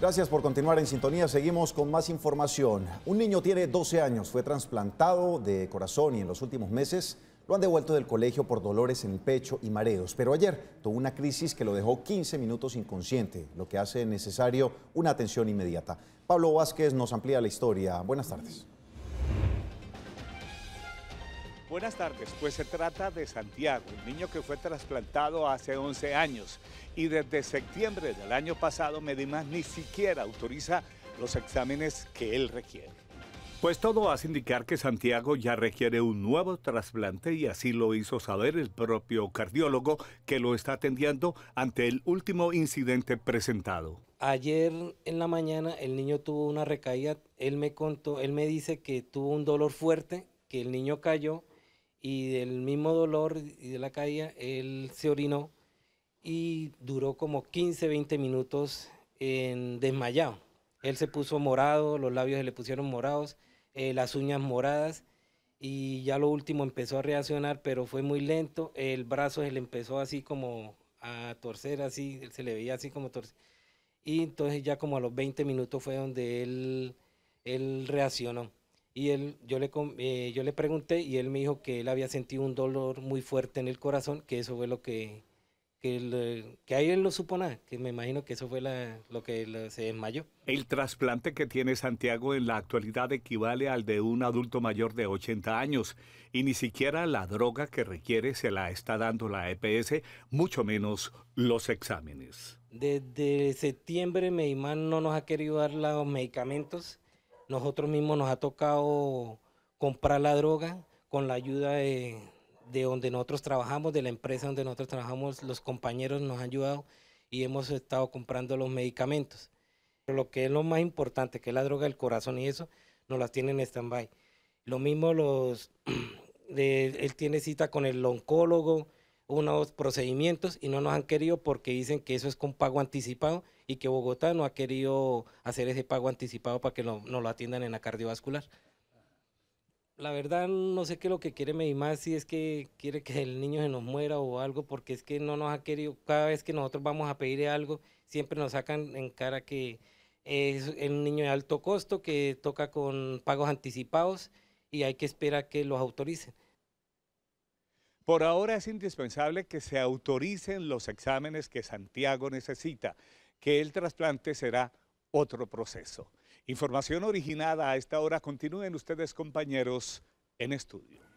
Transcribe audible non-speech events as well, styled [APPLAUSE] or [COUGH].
Gracias por continuar en sintonía. Seguimos con más información. Un niño tiene 12 años, fue trasplantado de corazón y en los últimos meses lo han devuelto del colegio por dolores en el pecho y mareos, pero ayer tuvo una crisis que lo dejó 15 minutos inconsciente, lo que hace necesario una atención inmediata. Pablo Vázquez nos amplía la historia. Buenas tardes. Buenas tardes, pues se trata de Santiago, el niño que fue trasplantado hace 11 años y desde septiembre del año pasado Medimás ni siquiera autoriza los exámenes que él requiere. Pues todo hace indicar que Santiago ya requiere un nuevo trasplante y así lo hizo saber el propio cardiólogo que lo está atendiendo ante el último incidente presentado. Ayer en la mañana el niño tuvo una recaída, él me contó, él me dice que tuvo un dolor fuerte, que el niño cayó y del mismo dolor y de la caída, él se orinó y duró como 15, 20 minutos en desmayado. Él se puso morado, los labios se le pusieron morados, eh, las uñas moradas y ya lo último empezó a reaccionar, pero fue muy lento. El brazo se le empezó así como a torcer, así, se le veía así como torcer. Y entonces ya como a los 20 minutos fue donde él, él reaccionó y él, yo, le, eh, yo le pregunté y él me dijo que él había sentido un dolor muy fuerte en el corazón, que eso fue lo que, que, él, que ahí él lo supo nada, que me imagino que eso fue lo que él, se desmayó. El trasplante que tiene Santiago en la actualidad equivale al de un adulto mayor de 80 años y ni siquiera la droga que requiere se la está dando la EPS, mucho menos los exámenes. Desde septiembre Meimán no nos ha querido dar los medicamentos nosotros mismos nos ha tocado comprar la droga con la ayuda de, donde nosotros trabajamos, de la empresa donde nosotros trabajamos, los compañeros nos han ayudado y hemos estado comprando los medicamentos. Pero lo que es lo más importante, que es la droga del corazón y eso, nos las tienen en stand-by. Lo mismo los, [CLEARS THROAT] eh, él tiene cita con el oncólogo, unos procedimientos y no nos han querido porque dicen que eso es con pago anticipado y que Bogotá no ha querido hacer ese pago anticipado para que nos lo atiendan en la cardiovascular. La verdad no sé qué es lo que quiere Medimás, si es que quiere que el niño se nos muera o algo, porque es que no nos ha querido, cada vez que nosotros vamos a pedir algo, siempre nos sacan en cara que es un niño de alto costo, que toca con pagos anticipados y hay que esperar que los autoricen. Por ahora es indispensable que se autoricen los exámenes que Santiago necesita, que el trasplante será otro proceso. Información originada a esta hora. Continúen ustedes, compañeros, en estudio.